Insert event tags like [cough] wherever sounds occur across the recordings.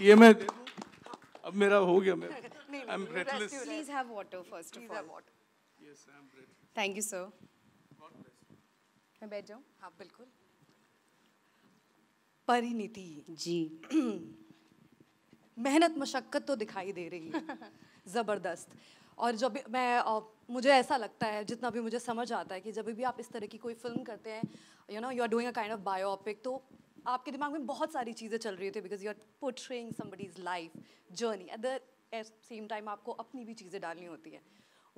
ये मैं अब मेरा हो गया मैं I am breathless please have water first of all yes I am breathless thank you sir मैं बैठ जाऊं हां बिल्कुल परिणति जी [clears throat] मेहनत मशक्क़त तो दिखाई दे रही है [laughs] ज़बरदस्त और जब मैं आ, मुझे ऐसा लगता है जितना भी मुझे समझ आता है कि जब भी आप इस तरह की कोई फिल्म करते हैं you know you are doing a kind of biopic तो आपके दिमाग में बहुत सारी चीज़ें चल रही होती because you are portraying somebody's life journey at the same time आपको अपनी भी चीज़ें डालनी होती है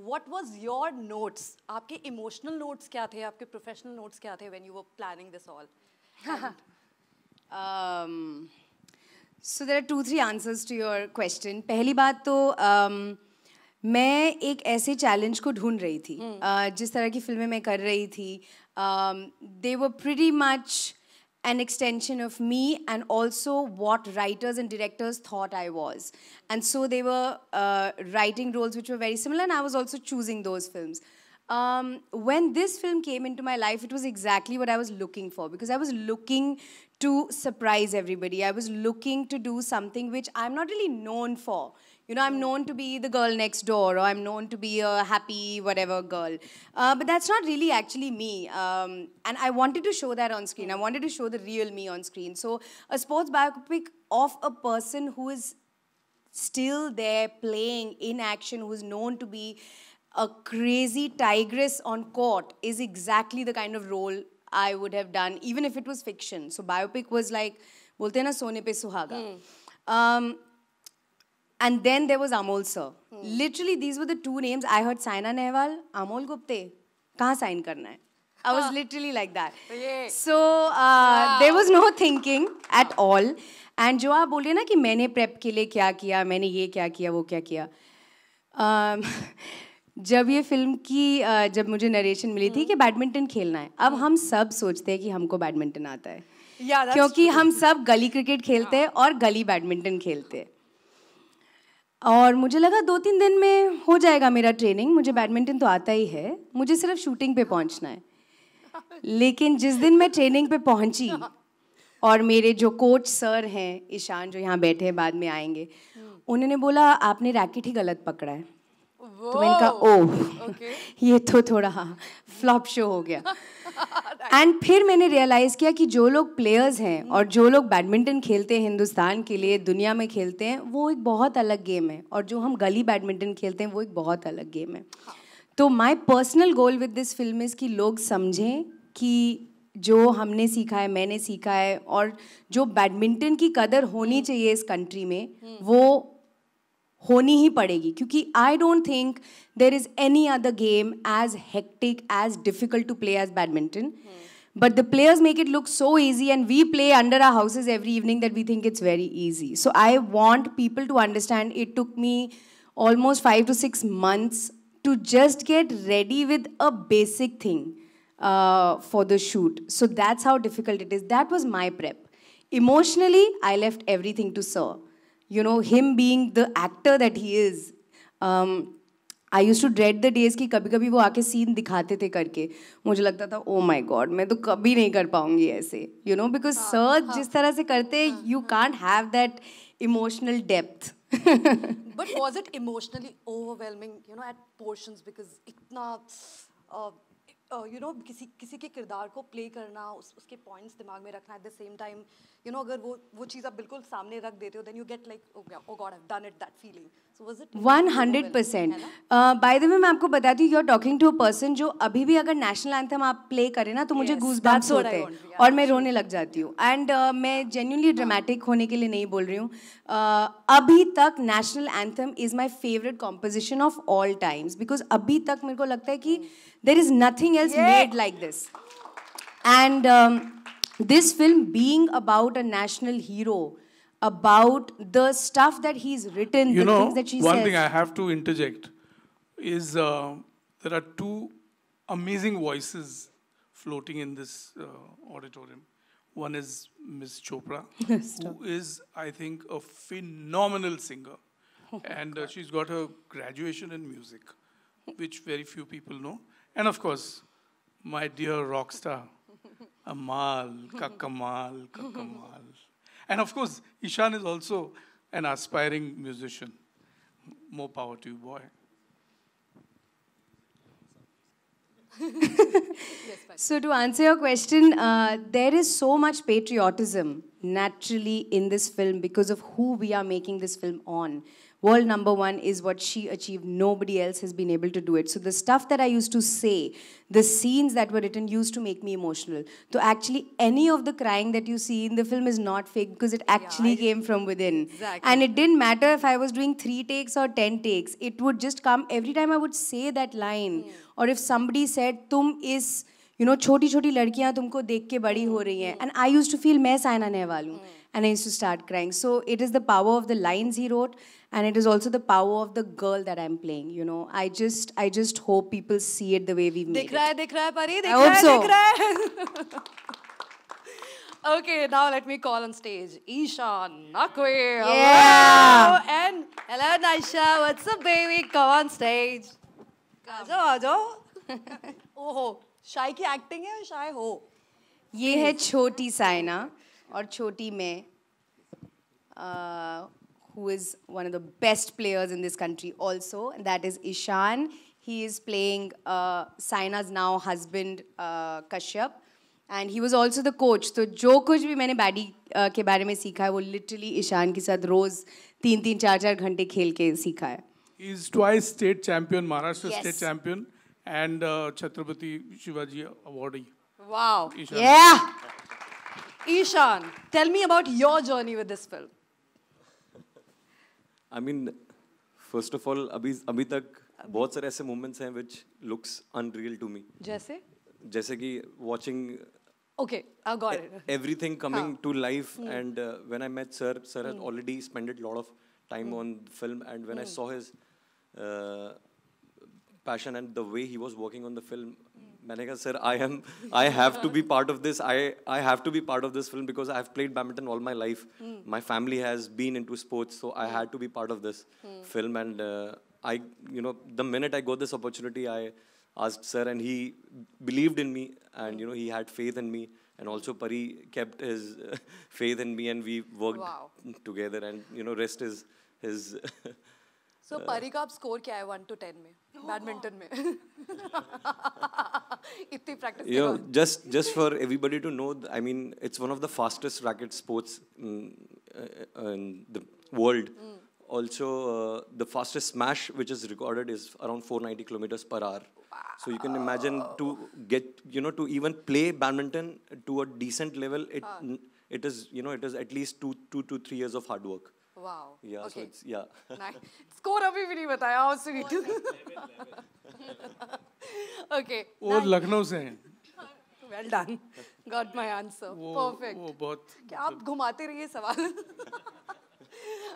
वॉट वॉज योर नोट्स आपके इमोशनल नोट्स क्या थे आपके प्रोफेशनल नोट्स क्या थे when you were planning this all so there are two three answers to your question पहली बात तो um, मैं एक ऐसे चैलेंज को ढूंढ रही थी hmm. uh, जिस तरह की फिल्में मैं कर रही थी they were pretty much an extension of me and also what writers and directors thought I was. And so they were uh, writing roles which were very similar, and I was also choosing those films. Um, when this film came into my life, it was exactly what I was looking for because I was looking to surprise everybody. I was looking to do something which I'm not really known for you know, I'm known to be the girl next door or I'm known to be a happy whatever girl. Uh, but that's not really actually me. Um, and I wanted to show that on screen. I wanted to show the real me on screen. So a sports biopic of a person who is still there playing in action, who's known to be a crazy tigress on court is exactly the kind of role I would have done, even if it was fiction. So biopic was like, bolte na sone pe suhaga. Mm. Um, And then there was Amol sir. Hmm. Literally, these were the two names. I heard Saina Nehwal, Amol Gupte. Kahan sign karna hai? I was literally like that. So uh, wow. there was no thinking at all. and jo aap bole na ki maine prep ke liye kya kiya maine ye kya kiya wo kya kiya um, जब ये film की जब मुझे narration मिली थी कि badminton खेलना है अब हम सब सोचते हैं कि हमको बैडमिंटन आता है yeah, क्योंकि true. हम सब गली क्रिकेट खेलते हैं yeah. और गली बैडमिंटन खेलते हैं और मुझे लगा दो तीन दिन में हो जाएगा मेरा ट्रेनिंग मुझे बैडमिंटन तो आता ही है मुझे सिर्फ शूटिंग पे पहुंचना है लेकिन जिस दिन मैं ट्रेनिंग पे पहुंची और मेरे जो कोच सर हैं ईशान जो यहाँ बैठे हैं बाद में आएंगे हम्म। उन्होंने बोला आपने रैकेट ही गलत पकड़ा है तो मैंने कहा ओह [laughs] ये तो थोड़ा फ्लॉप शो हो गया एंड [laughs] फिर मैंने रियलाइज़ किया कि जो लोग प्लेयर्स हैं hmm. और जो लोग बैडमिंटन खेलते हैं हिंदुस्तान के लिए दुनिया में खेलते हैं वो एक बहुत अलग गेम है और जो हम गली बैडमिंटन खेलते हैं वो एक बहुत अलग गेम है हाँ। तो my personal goal with this film is कि लोग समझें कि जो हमने सीखा है मैंने सीखा है और जो बैडमिंटन की कदर होनी hmm. चाहिए इस कंट्री में hmm. वो होनी ही पड़ेगी क्योंकि I don't think there is any other game as hectic as difficult to play as badminton but the players make it look so easy and we play under our houses every evening that we think it's very easy so I want people to understand it took me almost five to six months to just get ready with a basic thing for the shoot so that's how difficult it is that was my prep emotionally I left everything to serve you know him being the actor that he is I used to dread the days कि कभी कभी वो आके scene दिखाते थे करके मुझे लगता था ओ माई गॉड मैं तो कभी नहीं कर पाऊंगी ऐसे यू नो बिकॉज सर जिस तरह से करते you can't have that emotional depth but was it emotionally overwhelming इतना uh, यू uh, नो किसी किसी के किरदार को प्ले करना उस, उसके पॉइंट्स दिमाग में रखना at the same time you know अगर वो वो चीज़ आप बिल्कुल सामने रख देते हो then you get like oh god I done it that feeling so was it 100% by the way मैं आपको बताती हूँ you are talking to a person जो अभी भी अगर नेशनल एंथम आप प्ले करें ना तो मुझे गूज बात होते हैं और मैं रोने लग जाती हूँ एंड uh, मैं जेन्यूनली ड्रामेटिक हाँ। होने के लिए नहीं बोल रही हूँ uh, अभी तक national anthem is my favourite composition of all times because अभी तक मेरे को लगता है कि there is nothing else yeah. made like this. And um, this film being about a national hero, about the stuff that he's written, you the know, things that she one says. thing I have to interject is uh, there are two amazing voices floating in this uh, auditorium. One is Ms. [laughs] Chopra, who is, I think, a phenomenal singer. Oh [laughs] and uh, she's got her graduation in music, which very few people know. And of course, my dear rock star, Amal, Kakamal, Kakamal. And of course, Ishan is also an aspiring musician. More power to you, boy. so, to answer your question, uh, there is so much patriotism naturally in this film because of who we are making this film on. World number one is what she achieved. Nobody else has been able to do it. So the stuff that I used to say, the scenes that were written used to make me emotional. So actually, any of the crying that you see in the film is not fake because it actually yeah, came from within. Exactly. And it didn't matter if I was doing three takes or ten takes. It would just come every time I would say that line. Hmm. Or if somebody said, Tum is... you know, choti choti लड़कियां tumko देख badi बड़ी हो रही हैं and I used to feel मैं and I used to start crying. So it is the power of the lines he wrote, and it is also the power of the girl that I'm playing. You know, I just I just hope people see it the way we've made dekh it. Dekh raha hai, Pari, I hope so. [laughs] okay, now let me call on stage Isha Nakwe. Yeah. Hello. And hello, Naisha. What's up, baby? Come on stage. Come. Ajo, come. oh, ho. ki acting hai है और ho? ये है छोटी साइना और छोटी में who is one of the best players in this country also, and that is Ishan. He is playing uh, Saina's now husband, uh, Kashyap. And he was also the coach. So जो कुछ भी मैंने baddie uh, के बारे में सीखा है वो literally ईशान के साथ रोज तीन तीन चार चार घंटे खेल के सीखा है He is twice state champion, Maharashtra yes. state champion, and uh, Chhatrapati Shivaji awardee. Wow! Ishan. Yeah! Ishan, tell me about your journey with this film. I mean, first of all, अभी अभी तक बहुत सारे moments हैं which looks unreal to me. Jaise? Jaise ki watching Okay, I got it. Everything coming to life, and uh, when I met Sir, Sir had already spent a lot of time mm. on film, and when I saw his uh, passion and the way he was working on the film, Manega sir, I am, I have to be part of this. I, I have to be part of this film because I've played badminton all my life. Mm. My family has been into sports, so I had to be part of this mm. film. And uh, I, you know, the minute I got this opportunity, I asked sir, and he believed in me, and you know, he had faith in me. And also, Pari kept his [laughs] faith in me, and we worked wow. together. And you know, rest is his. सो परी का आप score क्या है one two ten में badminton में [laughs] practice. You know, just just for everybody to know, I mean, it's one of the fastest racket sports in, uh, uh in the world. Mm. Also, uh, the fastest smash which is recorded is around 490 kilometers per hour. So you can imagine to get you know to even play badminton to a decent level, it it is you know it is at least two two to three years of hard work. Wow. Yeah. Okay. So it's, yeah. nice. Score अभी भी नहीं बताया. How sweet. okay. वो लखनऊ से हैं. Well done. Got my answer. वो, Perfect. वो बहुत. क्या आप घुमाते रहिए सवाल.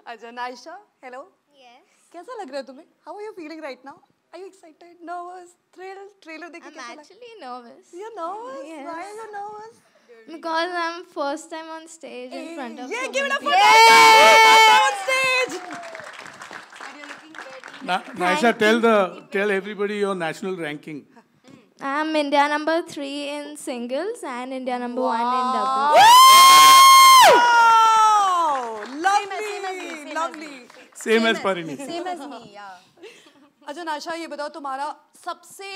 अच्छा नाइशा. Hello. Yes. कैसा लग रहा है तुम्हें? How are you feeling right now? Are you excited? Nervous? Thrilled? Trailer देख के कैसा लगा? I'm actually nervous. You're nervous. Yes. Why are you nervous? Because I'm first time on stage in front of Yeah, give it up for that guy! on stage! Na Naisha, tell the tell everybody your national ranking. I'm India number three in singles and India number one in doubles. Wow! Lovely, lovely. Same as Parini. Same as me, yeah. Ajay, [laughs] नाशा ye batao, तुम्हारा sabse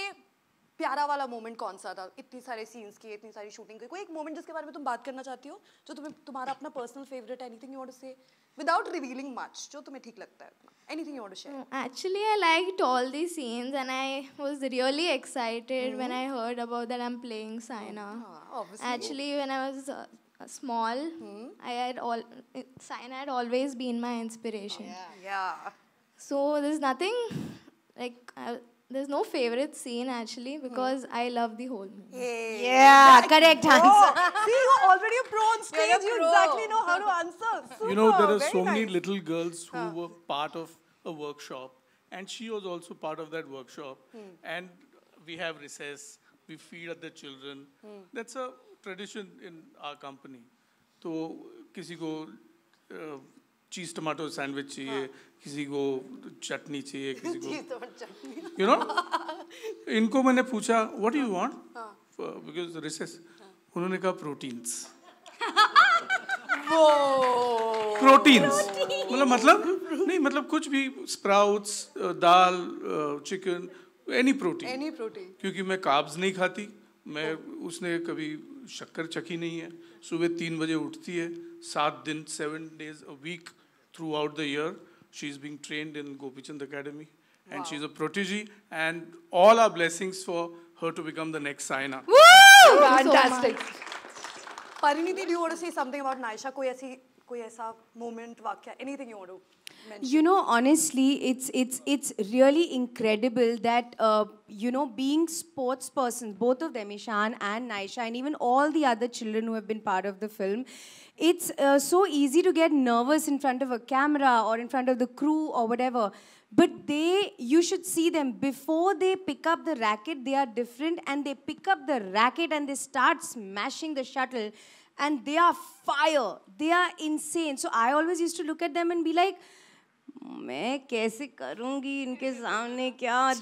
प्यारा वाला moment कौन सा था इतनी सारे scenes के इतनी सारी शूटिंग की कोई एक मोमेंट जिसके बारे में तुम बात करना चाहती हो जो तुम्हें तुम्हारा अपना personal favourite anything you want to say without revealing much जो तुम्हें ठीक लगता है anything you want to share actually I liked all the scenes and I was really excited mm-hmm. when I heard about that I'm playing Saina ah, actually when I was uh, small mm-hmm. I had all Saina had always been my inspiration oh, yeah. yeah so there's nothing like I, there's no favorite scene actually hmm. because hmm. I love the whole movie. Hey. Yeah, correct answer. [laughs] See, you're already a pro on stage. Pro. You exactly know how to answer. Super. You know, there are Very so nice. many little girls who huh. were part of a workshop, and she was also part of that workshop. Hmm. And we have recess, we feed at the children. Hmm. That's a tradition in our company. So, किसी को चीज tomato sandwich चाहिए हाँ। किसी को चटनी चाहिए किसी को यू [laughs] तो नो इनको मैंने पूछा what you want because recess उन्होंने कहा प्रोटीन्स प्रोटीन्स मतलब मतलब नहीं मतलब कुछ भी स्प्राउट्स दाल chicken any protein any protein क्योंकि मैं काब्स नहीं खाती मैं हाँ। उसने कभी शक्कर चखी नहीं है सुबह तीन बजे उठती है सात दिन seven days a week throughout the year. She's being trained in Gopichand Academy. And wow. she's a protege. And all our blessings for her to become the next Saina. Woo! Fantastic. So Pariniti, do you want to say something about Naisha? Koi aisi you know, honestly, it's it's it's really incredible that uh, you know being sports persons, both of them, Ishan and Naisha, and even all the other children who have been part of the film, it's uh, so easy to get nervous in front of a camera or in front of the crew or whatever. But they, you should see them before they pick up the racket. They are different, and they pick up the racket and they start smashing the shuttle and they are fire. They are insane. So I always used to look at them and be like, मैं कैसे करूंगी इनके सामने क्या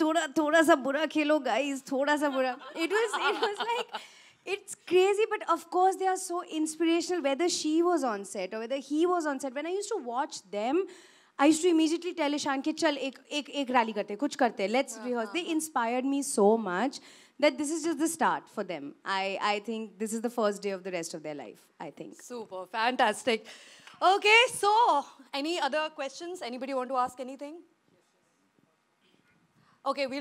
थोड़ा थोड़ा सा बुरा खेलो गाइस थोड़ा सा बुरा it was it was like it's crazy, but of course they are so inspirational, whether she was on set or whether he was on set. When I used to watch them, I used to immediately tell Ishan, ke, chal, ek, ek, ek rally karte, kuch karte, let's uh -huh. rehearse. They inspired me so much that this is just the start for them. I, I think this is the first day of the rest of their life, I think. Super, fantastic. Okay, so any other questions? Anybody want to ask anything? Okay, we'll